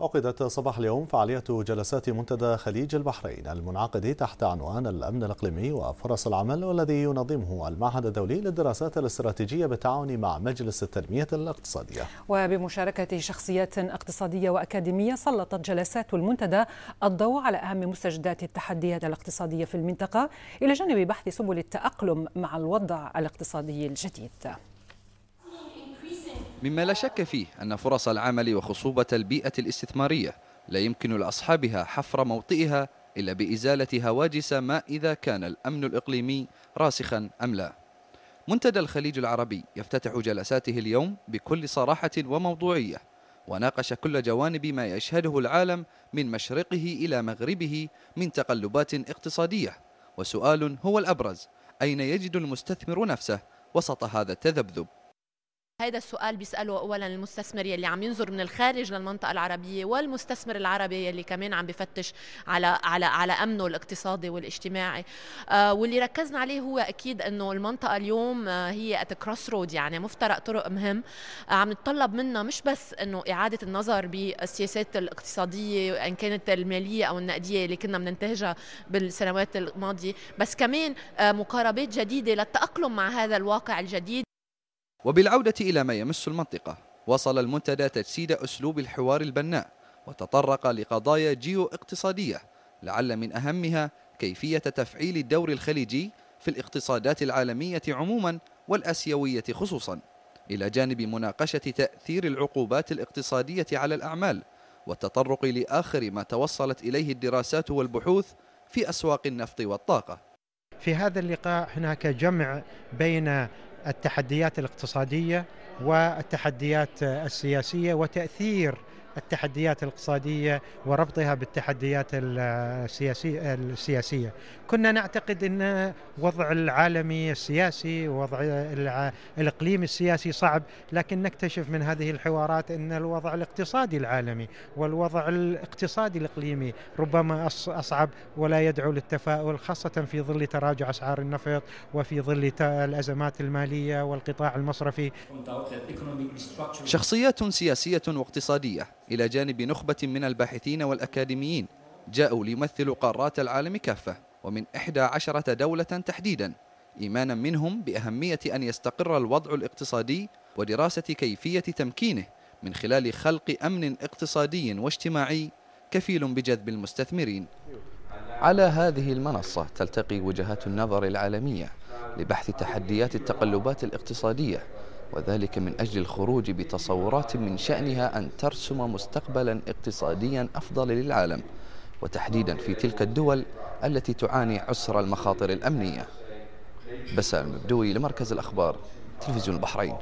عقدت صباح اليوم فعالية جلسات منتدى خليج البحرين المنعقد تحت عنوان الأمن الإقليمي وفرص العمل والذي ينظمه المعهد الدولي للدراسات الاستراتيجية بالتعاون مع مجلس التنمية الاقتصادية وبمشاركة شخصيات اقتصادية وأكاديمية سلطت جلسات المنتدى الضوء على أهم مستجدات التحديات الاقتصادية في المنطقة إلى جانب بحث سبل التأقلم مع الوضع الاقتصادي الجديد مما لا شك فيه أن فرص العمل وخصوبة البيئة الاستثمارية لا يمكن لأصحابها حفر موطئها إلا بإزالة هواجس ما إذا كان الأمن الإقليمي راسخا أم لا منتدى الخليج العربي يفتتح جلساته اليوم بكل صراحة وموضوعية وناقش كل جوانب ما يشهده العالم من مشرقه إلى مغربه من تقلبات اقتصادية وسؤال هو الأبرز أين يجد المستثمر نفسه وسط هذا التذبذب هذا السؤال بيسأله أولا المستثمر يلي عم ينظر من الخارج للمنطقة العربية والمستثمر العربي يلي كمان عم بفتش على على على أمنه الاقتصادي والاجتماعي آه واللي ركزنا عليه هو أكيد أنه المنطقة اليوم آه هي أت رود يعني مفترق طرق مهم آه عم نتطلب منا مش بس أنه إعادة النظر بالسياسات الاقتصادية إن كانت المالية أو النقدية اللي كنا بننتهجها بالسنوات الماضية بس كمان آه مقاربات جديدة للتأقلم مع هذا الواقع الجديد وبالعودة إلى ما يمس المنطقة وصل المنتدى تجسيد أسلوب الحوار البناء وتطرق لقضايا جيو اقتصادية لعل من أهمها كيفية تفعيل الدور الخليجي في الاقتصادات العالمية عموما والأسيوية خصوصا إلى جانب مناقشة تأثير العقوبات الاقتصادية على الأعمال والتطرق لآخر ما توصلت إليه الدراسات والبحوث في أسواق النفط والطاقة في هذا اللقاء هناك جمع بين التحديات الاقتصادية والتحديات السياسية وتأثير التحديات الاقتصادية وربطها بالتحديات السياسية, السياسية كنا نعتقد أن وضع العالمي السياسي ووضع الإقليم السياسي صعب لكن نكتشف من هذه الحوارات أن الوضع الاقتصادي العالمي والوضع الاقتصادي الإقليمي ربما أصعب ولا يدعو للتفاؤل خاصة في ظل تراجع أسعار النفط وفي ظل الأزمات المالية والقطاع المصرفي شخصيات سياسية واقتصادية إلى جانب نخبة من الباحثين والأكاديميين جاءوا ليمثلوا قارات العالم كافة ومن إحدى عشرة دولة تحديدا إيمانا منهم بأهمية أن يستقر الوضع الاقتصادي ودراسة كيفية تمكينه من خلال خلق أمن اقتصادي واجتماعي كفيل بجذب المستثمرين على هذه المنصة تلتقي وجهات النظر العالمية لبحث تحديات التقلبات الاقتصادية وذلك من أجل الخروج بتصورات من شأنها أن ترسم مستقبلا اقتصاديا أفضل للعالم وتحديدا في تلك الدول التي تعاني عسر المخاطر الأمنية بسام المبدوي لمركز الأخبار تلفزيون البحرين